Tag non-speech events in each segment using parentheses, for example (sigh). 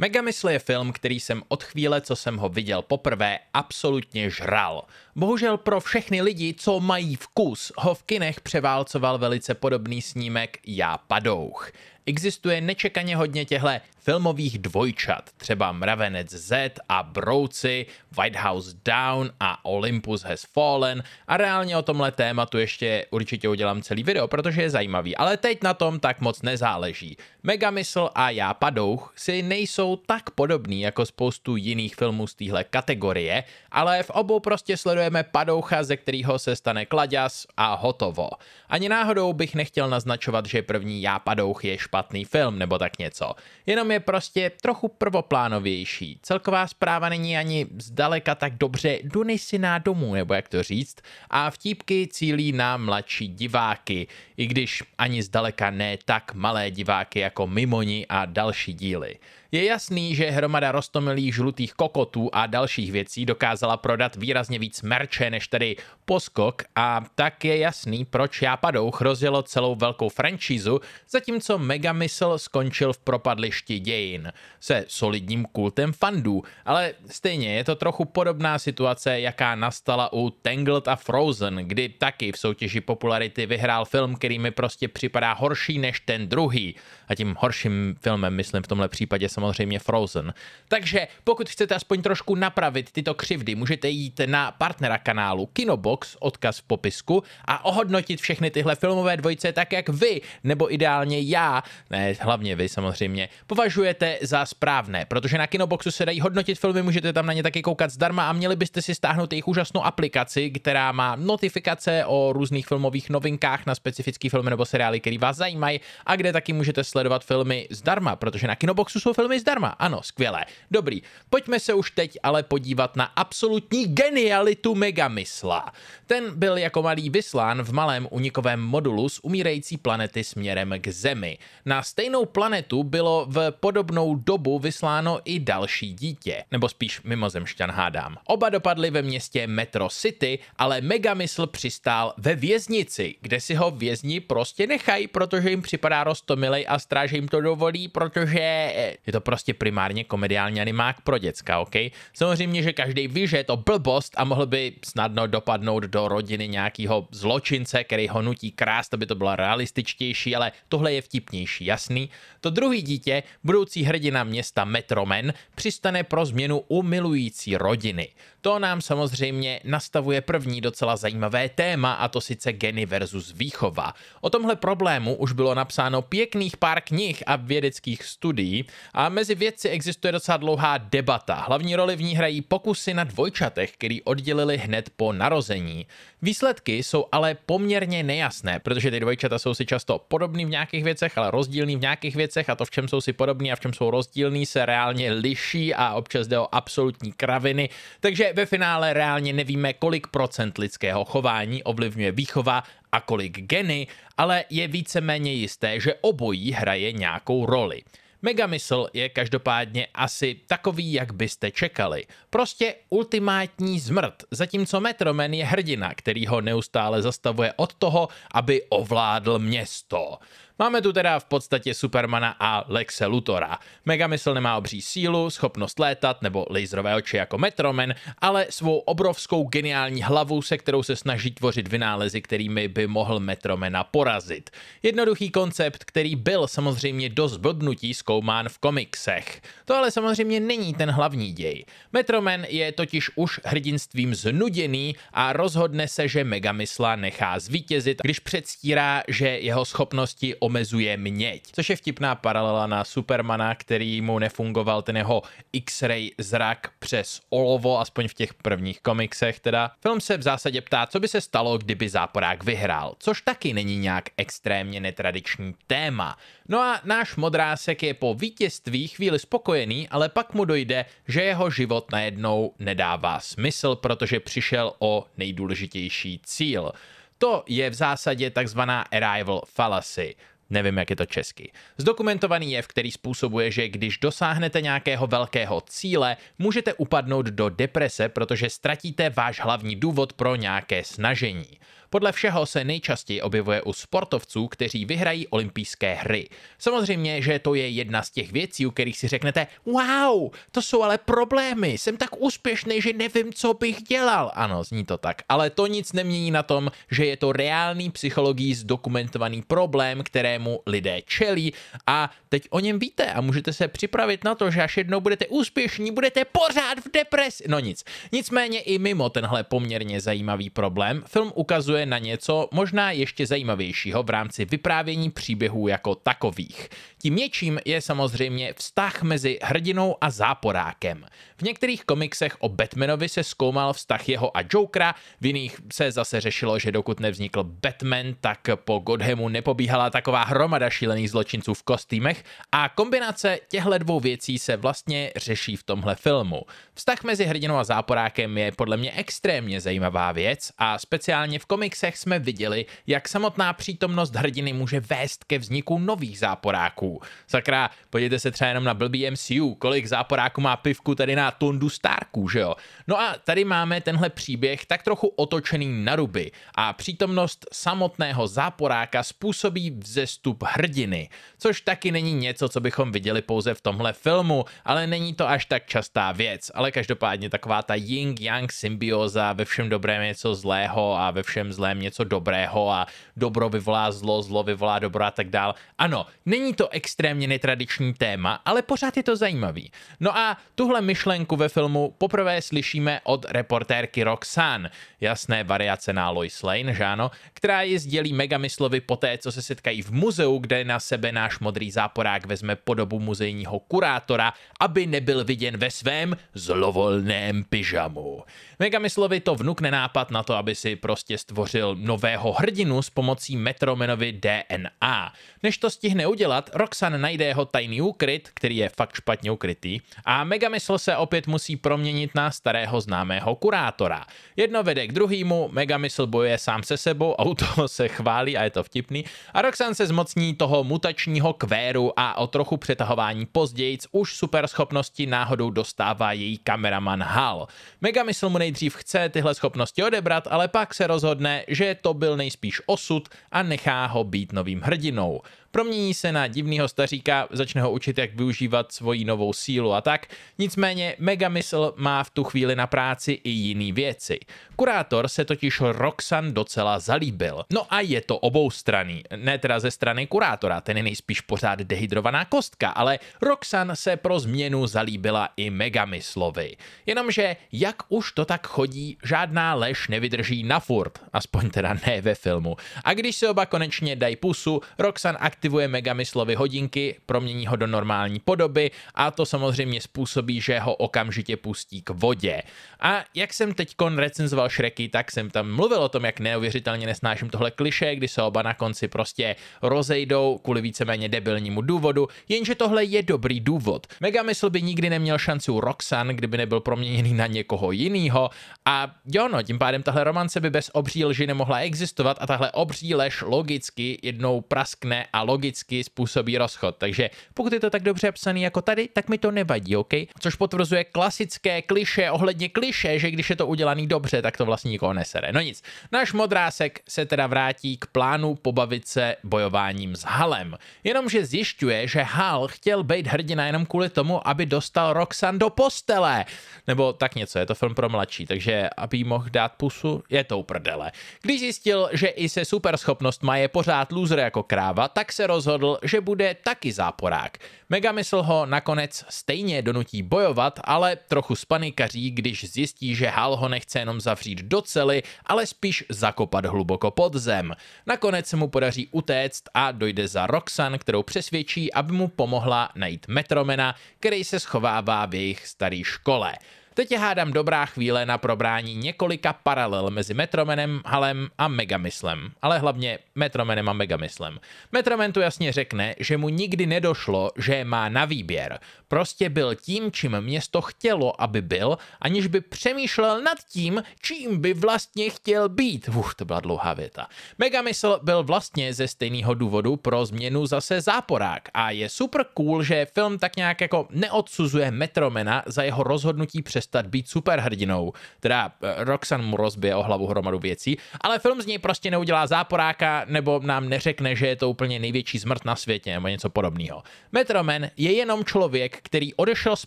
Megamysl je film, který jsem od chvíle, co jsem ho viděl poprvé, absolutně žral. Bohužel pro všechny lidi, co mají vkus, ho v kinech převálcoval velice podobný snímek Já padouch existuje nečekaně hodně těhle filmových dvojčat, třeba Mravenec Z a Brouci, White House Down a Olympus Has Fallen a reálně o tomhle tématu ještě určitě udělám celý video, protože je zajímavý, ale teď na tom tak moc nezáleží. Megamysl a Já padouch si nejsou tak podobný jako spoustu jiných filmů z téhle kategorie, ale v obou prostě sledujeme padoucha, ze kterého se stane kladěz a hotovo. Ani náhodou bych nechtěl naznačovat, že první Já padouch je špatný špatný film nebo tak něco. Jenom je prostě trochu prvoplánovější. Celková zpráva není ani zdaleka tak dobře donesená domů, nebo jak to říct, a vtípky cílí na mladší diváky, i když ani zdaleka ne tak malé diváky jako Mimoni a další díly. Je jasný, že hromada rostomilých žlutých kokotů a dalších věcí dokázala prodat výrazně víc merče než tedy poskok a tak je jasný, proč Jápadouch rozjelo celou velkou franšízu, zatímco Mega Gigamysl skončil v propadlišti dějin se solidním kultem fandů, ale stejně je to trochu podobná situace, jaká nastala u Tangled a Frozen, kdy taky v soutěži popularity vyhrál film, který mi prostě připadá horší než ten druhý a tím horším filmem, myslím v tomhle případě samozřejmě Frozen. Takže pokud chcete aspoň trošku napravit tyto křivdy, můžete jít na partnera kanálu Kinobox, odkaz v popisku, a ohodnotit všechny tyhle filmové dvojice tak, jak vy, nebo ideálně já, ne, hlavně vy samozřejmě, považujete za správné, protože na Kinoboxu se dají hodnotit filmy, můžete tam na ně taky koukat zdarma a měli byste si stáhnout jejich úžasnou aplikaci, která má notifikace o různých filmových novinkách na specifický film nebo seriály, který vás zajímají a kde taky můžete sledovat sledovat filmy zdarma, protože na Kinoboxu jsou filmy zdarma. Ano, skvělé. Dobrý, pojďme se už teď ale podívat na absolutní genialitu Megamysla. Ten byl jako malý vyslán v malém unikovém modulu z umírající planety směrem k Zemi. Na stejnou planetu bylo v podobnou dobu vysláno i další dítě, nebo spíš mimozemšťan hádám. Oba dopadli ve městě Metro City, ale Megamysl přistál ve věznici, kde si ho vězni prostě nechají, protože jim připadá rostomilej a že jim to dovolí, protože eh, je to prostě primárně komediální animák pro děcka, OK? Samozřejmě, že každý ví, že je to blbost a mohl by snadno dopadnout do rodiny nějakého zločince, který ho nutí krást, aby to bylo realističtější, ale tohle je vtipnější, jasný. To druhý dítě, budoucí hrdina města Metromen, přistane pro změnu umilující rodiny. To nám samozřejmě nastavuje první docela zajímavé téma, a to sice geny versus výchova. O tomhle problému už bylo napsáno pěkných pár knih a vědeckých studií a mezi vědci existuje docela dlouhá debata. Hlavní roli v ní hrají pokusy na dvojčatech, který oddělili hned po narození. Výsledky jsou ale poměrně nejasné, protože ty dvojčata jsou si často podobný v nějakých věcech, ale rozdílný v nějakých věcech a to, v čem jsou si podobní a v čem jsou rozdílní, se reálně liší a občas jde o absolutní kraviny. Takže ve finále reálně nevíme, kolik procent lidského chování ovlivňuje výchova a kolik geny, ale je víceméně jisté, že obojí hraje nějakou roli. Megamysl je každopádně asi takový, jak byste čekali. Prostě ultimátní zmrt, zatímco Metroman je hrdina, který ho neustále zastavuje od toho, aby ovládl město. Máme tu teda v podstatě Supermana a Lexe Lutora. Megamysl nemá obří sílu, schopnost létat nebo laserové oči jako Metroman, ale svou obrovskou geniální hlavu, se kterou se snaží tvořit vynálezy, kterými by mohl Metromena porazit. Jednoduchý koncept, který byl samozřejmě do zblbnutí zkoumán v komiksech. To ale samozřejmě není ten hlavní děj. Metroman je totiž už hrdinstvím znuděný a rozhodne se, že Megamysla nechá zvítězit, když předstírá, že jeho schopnosti omezuje měď. Což je vtipná paralela na Supermana, který mu nefungoval ten jeho X-ray zrak přes olovo, aspoň v těch prvních komiksech teda. Film se v zásadě ptá, co by se stalo, kdyby záporák vyhrál, což taky není nějak extrémně netradiční téma. No a náš modrásek je po vítězství chvíli spokojený, ale pak mu dojde, že jeho život najednou nedává smysl, protože přišel o nejdůležitější cíl. To je v zásadě takzvaná arrival fallacy. Nevím, jak je to česky. Zdokumentovaný v který způsobuje, že když dosáhnete nějakého velkého cíle, můžete upadnout do deprese, protože ztratíte váš hlavní důvod pro nějaké snažení. Podle všeho se nejčastěji objevuje u sportovců, kteří vyhrají olympijské hry. Samozřejmě, že to je jedna z těch věcí, u kterých si řeknete, wow, to jsou ale problémy, jsem tak úspěšný, že nevím, co bych dělal. Ano, zní to tak, ale to nic nemění na tom, že je to reálný psychologií zdokumentovaný problém, kterému lidé čelí a teď o něm víte a můžete se připravit na to, že až jednou budete úspěšní, budete pořád v depresi. No nic. Nicméně i mimo tenhle poměrně zajímavý problém, film ukazuje ukazuje na něco možná ještě zajímavějšího v rámci vyprávění příběhů jako takových. Tím něčím je samozřejmě vztah mezi hrdinou a záporákem. V některých komiksech o Batmanovi se zkoumal vztah jeho a Jokera, v jiných se zase řešilo, že dokud nevznikl Batman, tak po Godhemu nepobíhala taková hromada šílených zločinců v kostýmech a kombinace těchto dvou věcí se vlastně řeší v tomhle filmu. Vztah mezi hrdinou a záporákem je podle mě extrémně zajímavá věc a speciálně v komiksech komiksech jsme viděli, jak samotná přítomnost hrdiny může vést ke vzniku nových záporáků. Sakra, podívejte se třeba jenom na blbý MCU, kolik záporáků má pivku tady na Tondu Starků, že jo? No a tady máme tenhle příběh tak trochu otočený na ruby a přítomnost samotného záporáka způsobí vzestup hrdiny, což taky není něco, co bychom viděli pouze v tomhle filmu, ale není to až tak častá věc, ale každopádně taková ta yin-yang symbioza, ve všem dobrém něco zlého a ve všem zlém něco dobrého a dobro vyvolá zlo, zlo vyvolá dobro a tak dál. Ano, není to extrémně netradiční téma, ale pořád je to zajímavý. No a tuhle myšlenku ve filmu poprvé slyšíme od reportérky Roxanne, jasné variace na Lois Lane, že ano, která je sdělí Megamyslovi poté, co se setkají v muzeu, kde na sebe náš modrý záporák vezme podobu muzejního kurátora, aby nebyl viděn ve svém zlovolném pyžamu. Megamyslovi to vnukne nápad na to, aby si prostě stvořil vytvořil nového hrdinu s pomocí Metromanovy DNA. Než to stihne udělat, Roxan najde jeho tajný úkryt, který je fakt špatně ukrytý, a Megamysl se opět musí proměnit na starého známého kurátora. Jedno vede k druhému, Megamysl bojuje sám se sebou, toho (laughs) se chválí a je to vtipný, a Roxan se zmocní toho mutačního kvéru a o trochu přetahování později už superschopnosti náhodou dostává její kameraman Hal. Megamysl mu nejdřív chce tyhle schopnosti odebrat, ale pak se rozhodne, že to byl nejspíš osud a nechá ho být novým hrdinou promění se na divného staříka, začne ho učit, jak využívat svoji novou sílu a tak. Nicméně Megamysl má v tu chvíli na práci i jiný věci. Kurátor se totiž Roxan docela zalíbil. No a je to strany. Ne teda ze strany kurátora, ten je nejspíš pořád dehydrovaná kostka, ale Roxan se pro změnu zalíbila i Megamyslovi. Jenomže, jak už to tak chodí, žádná lež nevydrží na furt, aspoň teda ne ve filmu. A když se oba konečně dají pusu, Roxan aktivuje aktivuje Megamyslovy hodinky, promění ho do normální podoby a to samozřejmě způsobí, že ho okamžitě pustí k vodě. A jak jsem teď recenzoval šreky, tak jsem tam mluvil o tom, jak neuvěřitelně nesnáším tohle kliše, kdy se oba na konci prostě rozejdou kvůli víceméně debilnímu důvodu, jenže tohle je dobrý důvod. Megamysl by nikdy neměl šanci u Roxan, kdyby nebyl proměněný na někoho jiného a jo no, tím pádem tahle romance by bez obří lži nemohla existovat a tahle obří lež logicky jednou praskne a logicky způsobí rozchod. Takže pokud je to tak dobře psaný jako tady, tak mi to nevadí, OK? Což potvrzuje klasické kliše ohledně kliše, že když je to udělaný dobře, tak to vlastně nikoho nesere. No nic, náš modrásek se teda vrátí k plánu pobavit se bojováním s Halem. Jenomže zjišťuje, že Hal chtěl být hrdina jenom kvůli tomu, aby dostal Roxan do postele. Nebo tak něco, je to film pro mladší, takže aby jí mohl dát pusu, je to uprdele. Když zjistil, že i se superschopnost má je pořád loser jako kráva, tak se rozhodl, že bude taky záporák. Megamysl ho nakonec stejně donutí bojovat, ale trochu spanikaří, když zjistí, že Hal ho nechce jenom zavřít do cely, ale spíš zakopat hluboko pod zem. Nakonec se mu podaří utéct a dojde za Roxan, kterou přesvědčí, aby mu pomohla najít metromena, který se schovává v jejich staré škole. Teď je hádám dobrá chvíle na probrání několika paralel mezi Metromenem, Halem a Megamyslem, ale hlavně Metromenem a Megamyslem. Metromen tu jasně řekne, že mu nikdy nedošlo, že má na výběr. Prostě byl tím, čím město chtělo, aby byl, aniž by přemýšlel nad tím, čím by vlastně chtěl být. Uf, to byla dlouhá věta. Megamysl byl vlastně ze stejného důvodu pro změnu zase záporák a je super cool, že film tak nějak jako neodsuzuje Metromena za jeho rozhodnutí přes přestat být superhrdinou. Teda eh, Roxanne mu rozbije o hlavu hromadu věcí, ale film z něj prostě neudělá záporáka nebo nám neřekne, že je to úplně největší zmrt na světě nebo něco podobného. Metroman je jenom člověk, který odešel z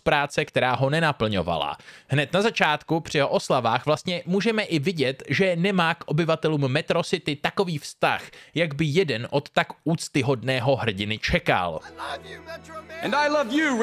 práce, která ho nenaplňovala. Hned na začátku při jeho oslavách vlastně můžeme i vidět, že nemá k obyvatelům Metro City takový vztah, jak by jeden od tak úctyhodného hrdiny čekal. And I love you,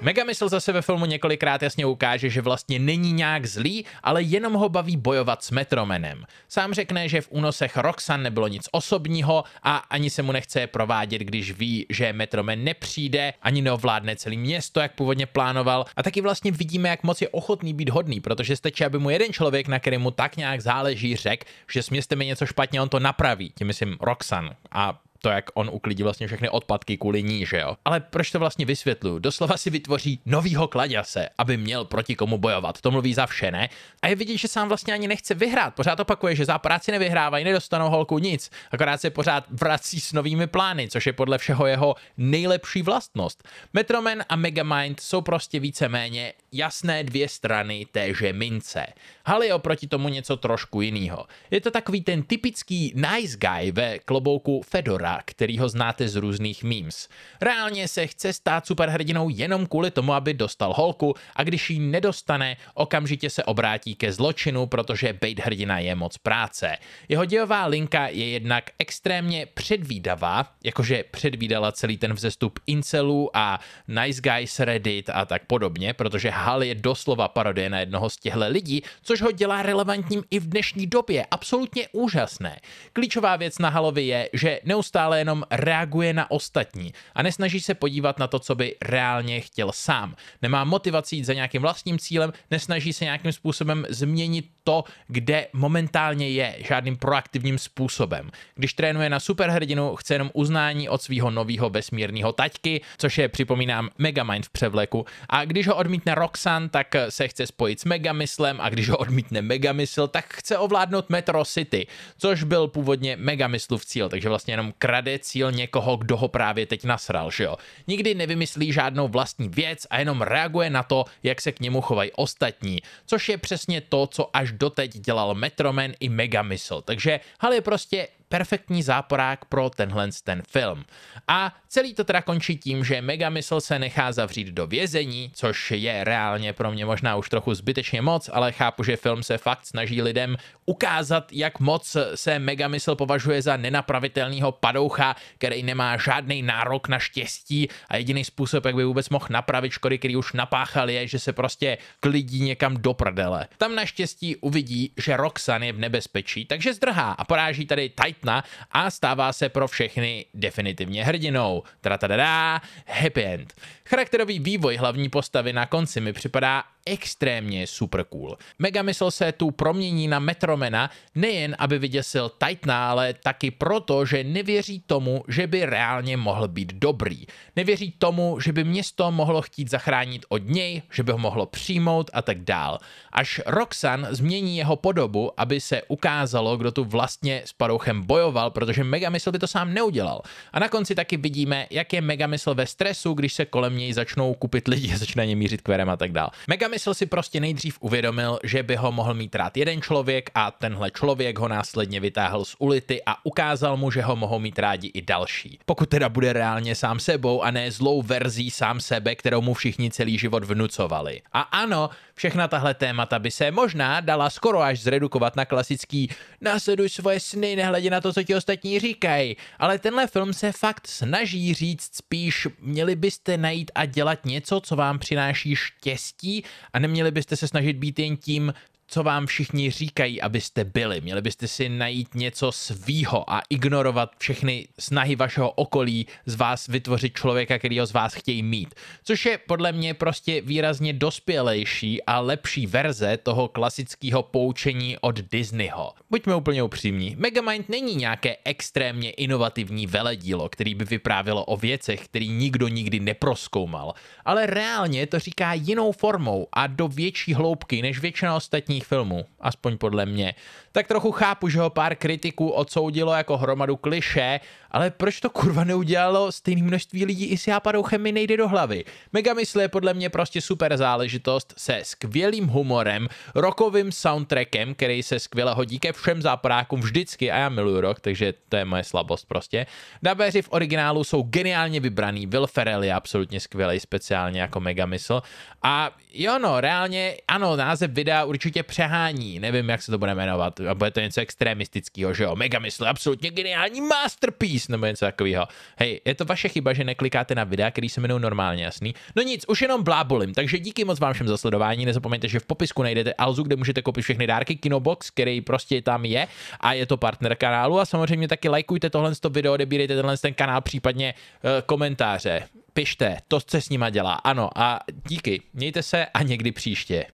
Megamysl zase ve filmu několikrát jasně ukáže, ukáže, že vlastně není nějak zlý, ale jenom ho baví bojovat s Metromenem. Sám řekne, že v únosech Roxan nebylo nic osobního a ani se mu nechce je provádět, když ví, že Metromen nepřijde, ani neovládne celý město, jak původně plánoval. A taky vlastně vidíme, jak moc je ochotný být hodný, protože stačí, aby mu jeden člověk, na kterém mu tak nějak záleží, řekl, že s městem je něco špatně, on to napraví, tím myslím Roxan. A to, jak on uklidí vlastně všechny odpadky kvůli ní, že jo. Ale proč to vlastně vysvětluju? Doslova si vytvoří novýho kladěse, aby měl proti komu bojovat. To mluví za vše, ne? A je vidět, že sám vlastně ani nechce vyhrát. Pořád opakuje, že západáci nevyhrávají, nedostanou holku nic. Akorát se pořád vrací s novými plány, což je podle všeho jeho nejlepší vlastnost. Metroman a Megamind jsou prostě víceméně jasné dvě strany téže mince. Haly oproti tomu něco trošku jiného. Je to takový ten typický nice guy ve klobouku Fedora, který ho znáte z různých memes. Reálně se chce stát superhrdinou jenom kvůli tomu, aby dostal holku a když ji nedostane, okamžitě se obrátí ke zločinu, protože být hrdina je moc práce. Jeho dějová linka je jednak extrémně předvídavá, jakože předvídala celý ten vzestup incelů a nice guys Reddit a tak podobně, protože Hal je doslova parodie na jednoho z těchto lidí, což ho dělá relevantním i v dnešní době. Absolutně úžasné. Klíčová věc na Halovi je, že neustále neustále jenom reaguje na ostatní a nesnaží se podívat na to, co by reálně chtěl sám. Nemá motivaci jít za nějakým vlastním cílem, nesnaží se nějakým způsobem změnit to, kde momentálně je, žádným proaktivním způsobem. Když trénuje na superhrdinu, chce jenom uznání od svého nového vesmírného taťky, což je, připomínám, Megamind v převleku. A když ho odmítne Roxan, tak se chce spojit s Megamyslem a když ho odmítne Megamysl, tak chce ovládnout Metro City, což byl původně Megamyslův cíl, takže vlastně jenom krade cíl někoho, kdo ho právě teď nasral, že jo. Nikdy nevymyslí žádnou vlastní věc a jenom reaguje na to, jak se k němu chovají ostatní, což je přesně to, co až doteď dělal Metroman i Megamissile. Takže Hal je prostě perfektní záporák pro tenhle ten film. A celý to teda končí tím, že Megamysl se nechá zavřít do vězení, což je reálně pro mě možná už trochu zbytečně moc, ale chápu, že film se fakt snaží lidem ukázat, jak moc se Megamysl považuje za nenapravitelného padoucha, který nemá žádný nárok na štěstí a jediný způsob, jak by vůbec mohl napravit škody, který už napáchal, je, že se prostě klidí někam do prdele. Tam naštěstí uvidí, že Roxan je v nebezpečí, takže zdrhá a poráží tady Titan srpna a stává se pro všechny definitivně hrdinou. Tratadadá, happy end. Charakterový vývoj hlavní postavy na konci mi připadá extrémně super cool. Megamysl se tu promění na Metromena nejen, aby vyděsil Titana, ale taky proto, že nevěří tomu, že by reálně mohl být dobrý. Nevěří tomu, že by město mohlo chtít zachránit od něj, že by ho mohlo přijmout a tak dál. Až Roxan změní jeho podobu, aby se ukázalo, kdo tu vlastně s Parouchem bojoval, protože Megamysl by to sám neudělal. A na konci taky vidíme, jak je Megamysl ve stresu, když se kolem něj začnou kupit lidi a začne ně mířit kverem a tak dál. Megamysl Promysl si prostě nejdřív uvědomil, že by ho mohl mít rád jeden člověk a tenhle člověk ho následně vytáhl z ulity a ukázal mu, že ho mohou mít rádi i další. Pokud teda bude reálně sám sebou a ne zlou verzí sám sebe, kterou mu všichni celý život vnucovali. A ano, všechna tahle témata by se možná dala skoro až zredukovat na klasický následuj svoje sny, nehledě na to, co ti ostatní říkají. Ale tenhle film se fakt snaží říct spíš, měli byste najít a dělat něco, co vám přináší štěstí a neměli byste se snažit být jen tím co vám všichni říkají, abyste byli. Měli byste si najít něco svýho a ignorovat všechny snahy vašeho okolí z vás vytvořit člověka, ho z vás chtějí mít. Což je podle mě prostě výrazně dospělejší a lepší verze toho klasického poučení od Disneyho. Buďme úplně upřímní, Megamind není nějaké extrémně inovativní veledílo, který by vyprávělo o věcech, který nikdo nikdy neproskoumal, ale reálně to říká jinou formou a do větší hloubky než většina ostatní kvalitních filmů, aspoň podle mě. Tak trochu chápu, že ho pár kritiků odsoudilo jako hromadu kliše, ale proč to kurva neudělalo stejný množství lidí i s jápadou mi nejde do hlavy. Megamysl je podle mě prostě super záležitost se skvělým humorem, rokovým soundtrackem, který se skvěle hodí ke všem záporákům vždycky a já miluju rok, takže to je moje slabost prostě. Dabéři v originálu jsou geniálně vybraný, Will Ferrell je absolutně skvělý, speciálně jako Megamysl. A jo no, reálně ano, název videa určitě přehání, nevím, jak se to bude jmenovat, a bude to něco extremistického, že jo, mega mysl, absolutně geniální masterpiece, nebo něco takového. Hej, je to vaše chyba, že neklikáte na videa, který se jmenují normálně, jasný? No nic, už jenom blábolím, takže díky moc vám všem za sledování, nezapomeňte, že v popisku najdete Alzu, kde můžete koupit všechny dárky, Kinobox, který prostě tam je a je to partner kanálu a samozřejmě taky lajkujte tohle video, odebírejte tenhle ten kanál, případně uh, komentáře. Pište, to, co se s nima dělá. Ano, a díky, mějte se a někdy příště.